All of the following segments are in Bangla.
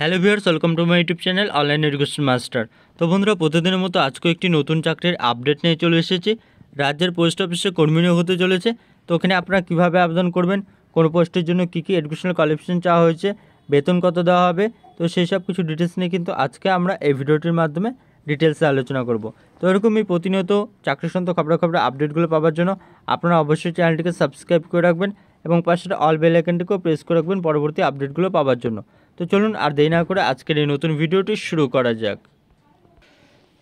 hello viewers welcome to my YouTube channel online education master তো বন্ধুরা প্রতিদিনের মতো আজকেও একটি নতুন চাকরির আপডেট নিয়ে চলে এসেছি রাজ্যের পোস্ট অফিসে কর্মী নিয়োগ হতে চলেছে তো ওখানে আপনারা কীভাবে আবেদন করবেন কোন পোস্টের জন্য কী কী এডুকেশনাল কোয়ালিফিকেশন চাওয়া হয়েছে বেতন কত দেওয়া হবে তো সেই সব কিছু ডিটেলস নিয়ে কিন্তু আজকে আমরা এই ভিডিওটির মাধ্যমে ডিটেলসে আলোচনা করব তো এরকমই প্রতিনিয়ত চাকরি সন্ত খবরাখবর আপডেটগুলো পাওয়ার জন্য আপনারা অবশ্যই চ্যানেলটিকে সাবস্ক্রাইব করে রাখবেন এবং পাশের অল বেল আইকনটিকেও প্রেস করে রাখবেন পরবর্তী আপডেটগুলো পাওয়ার জন্য তো চলুন আর দেরি না করে আজকের এই নতুন ভিডিওটি শুরু করা যাক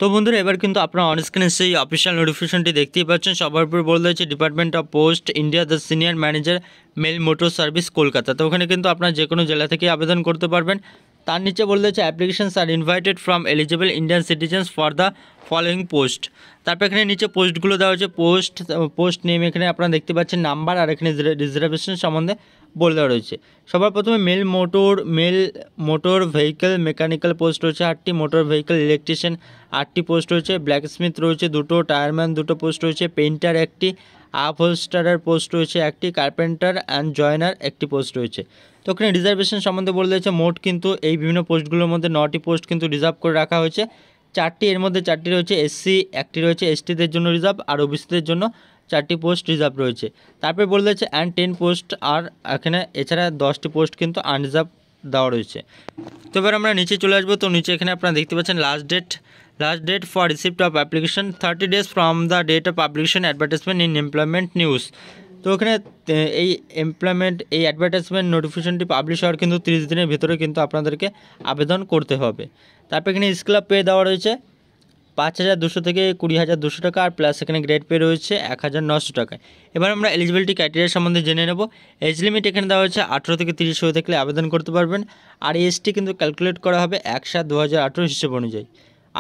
তো বন্ধুরা এবার কিন্তু আপনারা অনস্ক্রিনে সেই অফিসিয়াল নোটিফিকেশনটি দেখতেই পাচ্ছেন সবার উপর বলতে হয়েছে department of post India the senior manager mail motor service Kolkata তো ওখানে কিন্তু আপনারা যে কোনো জেলা থেকে আবেদন করতে পারবেন তার নিচে বলে দিয়েছে applications are invited from eligible Indian citizens for the following post তারপর এখানে নিচে পোস্টগুলো দেওয়া হয়েছে পোস্ট পোস্ট নেম এখানে আপনারা দেখতে পাচ্ছেন নাম্বার আর এখানে রিজার্ভেশন সম্বন্ধে বলে দেওয়া রয়েছে সবার প্রথমে mail motor mail motor vehicle mechanical post রয়েছে আটটি মোটর ভেহিকেল ইলেকট্রিশিয়ান আটটি পোস্ট রয়েছে ব্ল্যাকস্মিথ রয়েছে দুটো টায়ারম্যান দুটো পোস্ট রয়েছে পেইন্টার একটি আপ হোস্টারের পোস্ট রয়েছে একটি কার্পেন্টার অ্যান্ড জয়নার একটি পোস্ট রয়েছে তো ওখানে রিজার্ভেশন সম্বন্ধে বলে দিয়েছে মোট কিন্তু এই বিভিন্ন পোস্টগুলোর মধ্যে নটি পোস্ট কিন্তু রিজার্ভ করে রাখা হয়েছে চারটি এর মধ্যে চারটি রয়েছে এসসি একটি রয়েছে এসটিদের জন্য রিজার্ভ আর ওবিসিদের জন্য চারটি পোস্ট রিজার্ভ রয়েছে তারপরে বলে দিয়েছে অ্যান্ড টেন পোস্ট আর এখানে এছাড়া দশটি পোস্ট কিন্তু আনরিজার্ভ দেওয়া রয়েছে তো এবার আমরা নিচে চলে আসবো তো নিচে এখানে আপনারা দেখতে পাচ্ছেন last date last date for receipt of application thirty days from the date of publication advertisement in employment news তো ওখানে এই এমপ্লয়মেন্ট এই অ্যাডভার্টাইজমেন্ট নোটিফিকেশনটি পাবলিশ হওয়ার কিন্তু তিরিশ দিনের ভেতরে কিন্তু আপনাদেরকে আবেদন করতে হবে তারপর এখানে স্কুল পে দেওয়া রয়েছে পাঁচ হাজার দুশো থেকে কুড়ি হাজার দুশো টাকা আর প্লাস এখানে গ্রেড পে রয়েছে এক হাজার নশো টাকা এবার আমরা এলিজিবিলিটি ক্রাইটেরিয়া সম্বন্ধে জেনে নেব এজ লিমিট এখানে দেওয়া হয়েছে আঠেরো থেকে তিরিশ হয়ে থাকলে আবেদন করতে পারবেন আর এসটি কিন্তু ক্যালকুলেট করা হবে এক সাত দু হাজার আঠেরো হিসেব অনুযায়ী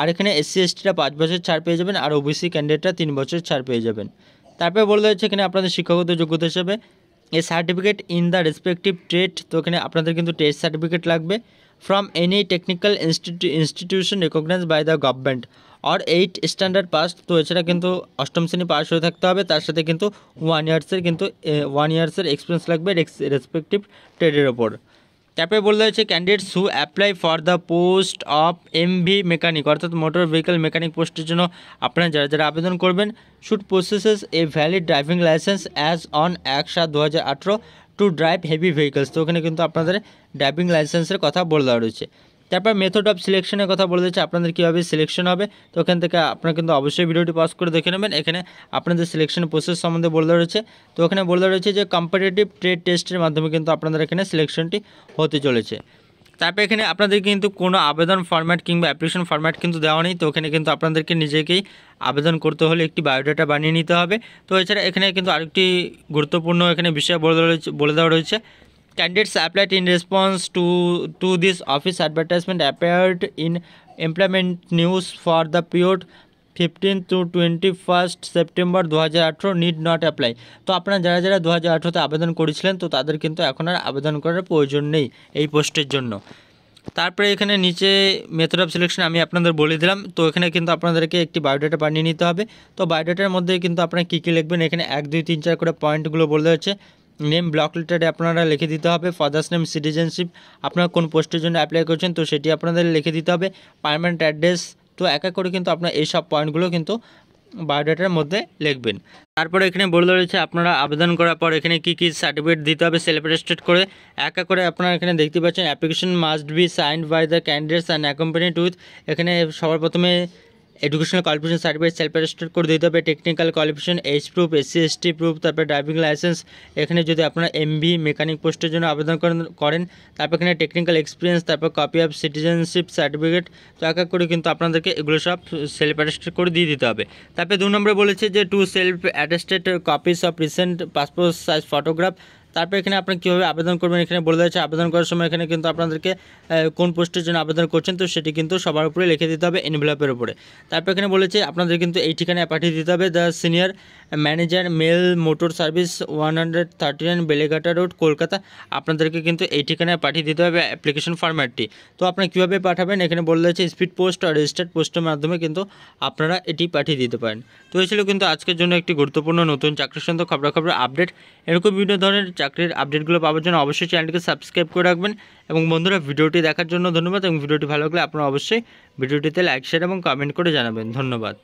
আর এখানে এসসি এসটিটা পাঁচ বছর ছাড় পেয়ে যাবেন আর ওবিসি ক্যান্ডিডেটরা তিন বছর ছাড় পেয়ে যাবেন তারপরে বলে দিয়েছে এখানে আপনাদের শিক্ষাগত যোগ্যতা হিসেবে a certificate in the respective trade তো এখানে আপনাদের কিন্তু টেস্ট সার্টিফিকেট লাগবে from any technical institute institution recognise by the government আর এইট স্ট্যান্ডার্ড পাস তো এছাড়া কিন্তু অষ্টম শ্রেণী পাস হয়ে থাকতে হবে তার সাথে কিন্তু ওয়ান ইয়ার্সের কিন্তু ওয়ান ইয়ার্সের এক্সপিরিয়েন্স লাগবে রেসপেক্টিভ ট্রেডের ওপর তারপরে বলে হচ্ছে candidates who apply for the post of MV mechanic অর্থাৎ মোটর ভেহিকেল মেকানিক পোস্টের জন্য আপনারা যারা যারা আবেদন করবেন should processes a valid driving licence as on এক সাত দু হাজার আঠেরো টু ড্রাইভ হেভি ভেহিকেলস তো ওখানে কিন্তু আপনাদের ড্রাইভিং লাইসেন্সের কথা বলে দেওয়া রয়েছে তারপর মেথড অফ সিলেকশনের কথা বলে দিচ্ছে আপনাদের কীভাবে সিলেকশন হবে তো ওখান থেকে আপনারা কিন্তু অবশ্যই ভিডিওটি পজ করে দেখে নেবেন এখানে আপনাদের সিলেকশন প্রসেস সম্বন্ধে বলে রয়েছে তো ওখানে বলে রয়েছে যে কম্পিটেটিভ ট্রেড টেস্টের মাধ্যমে কিন্তু আপনাদের এখানে সিলেকশনটি হতে চলেছে তারপর এখানে আপনাদের কিন্তু কোনো আবেদন ফর্ম্যাট কিংবা অ্যাপ্লিকেশন ফর্ম্যাট কিন্তু দেওয়া নেই তো ওখানে কিন্তু আপনাদেরকে নিজেকেই আবেদন করতে হলে একটি বায়োডাটা বানিয়ে নিতে হবে তো এছাড়া এখানে কিন্তু আরেকটি গুরুত্বপূর্ণ এখানে বিষয় বলে রয়েছে বলে দেওয়া রয়েছে candidates applied in response to, to this office advertisement appeared in employment news for the period fifteen to twenty first September দু হাজার আঠেরো নিড নট অ্যাপ্লাই তো আপনারা যারা যারা দু হাজার আঠেরোতে আবেদন করেছিলেন তো তাদের কিন্তু এখন আর আবেদন করার প্রয়োজন নেই এই পোস্টের জন্য তারপরে এখানে নিচে মেথড অফ সিলেকশন আমি আপনাদের বলে দিলাম তো এখানে কিন্তু আপনাদেরকে একটি বায়োডাটা বানিয়ে নিতে হবে তো বায়োডাটার মধ্যে কিন্তু আপনারা কী কী লিখবেন এখানে এক দুই তিন চার করে পয়েন্টগুলো বলে হচ্ছে নেম ব্লক লেটারে আপনারা লিখে দিতে হবে ফাদার্স নেম সিটিজেনশিপ আপনারা কোন পোস্টের জন্য অ্যাপ্লাই করছেন তো সেটি আপনাদের লিখে দিতে হবে পারমানেন্ট অ্যাড্রেস তো এক করে কিন্তু আপনার এইসব পয়েন্টগুলো কিন্তু বায়োডাটার মধ্যে লিখবেন তারপরে এখানে বলে রয়েছে আপনারা আবেদন করার পর এখানে কি কী সার্টিফিকেট দিতে হবে সেলফ করে এক করে আপনারা এখানে দেখতে পাচ্ছেন application must be sign by the candidates and accompanied with এখানে সবার প্রথমে educational qualification certificate self register করে দিতে হবে technical qualification age proof SC ST proof তারপরে ড্রাইভিং লাইসেন্স এখানে যদি আপনারা এমবি মেকানিক পোস্টের জন্য আবেদন করেন তারপর এখানে টেকনিক্যাল এক্সপিরিয়েন্স তারপর কপি অফ সিটিজেনশিপ সার্টিফিকেট তো এক করে কিন্তু আপনাদেরকে এগুলো সব সেলফ অ্যাটেস্টেড করে দিয়ে দিতে হবে তারপরে দু নম্বরে বলেছে যে two self attested copies of recent passport size photograph তারপর এখানে আপনি কীভাবে আবেদন করবেন এখানে বলে দিয়েছে আবেদন করার সময় এখানে কিন্তু আপনাদেরকে কোন পোস্টের জন্য আবেদন করছেন তো সেটি কিন্তু সবার উপরে লিখে দিতে হবে এনভেলপের উপরে তারপর এখানে বলেছে আপনাদের কিন্তু এই ঠিকানায় পাঠিয়ে দিতে হবে the senior manager mail motor service one hundred thirty nine Beleghata road Kolkata আপনাদেরকে কিন্তু এই ঠিকানায় পাঠিয়ে দিতে হবে অ্যাপ্লিকেশন ফর্ম্যাটটি তো আপনি কীভাবে পাঠাবেন এখানে বলে দিয়েছে স্পিড পোস্ট আর রেজিস্টার্ড পোস্টের মাধ্যমে কিন্তু আপনারা এটি পাঠিয়ে দিতে পারেন তো এছাড়াও ছিল কিন্তু আজকের জন্য একটি গুরুত্বপূর্ণ নতুন চাকরির সন্ত খবরাখবর আপডেট এরকম বিভিন্ন ধরনের চাকরির আপডেটগুলো পাওয়ার জন্য অবশ্যই চ্যানেলটিকে সাবস্ক্রাইব করে রাখবেন এবং বন্ধুরা ভিডিওটি দেখার জন্য ধন্যবাদ এবং ভিডিওটি ভালো লাগলে আপনারা অবশ্যই ভিডিওটিতে লাইক শেয়ার এবং কমেন্ট করে জানাবেন ধন্যবাদ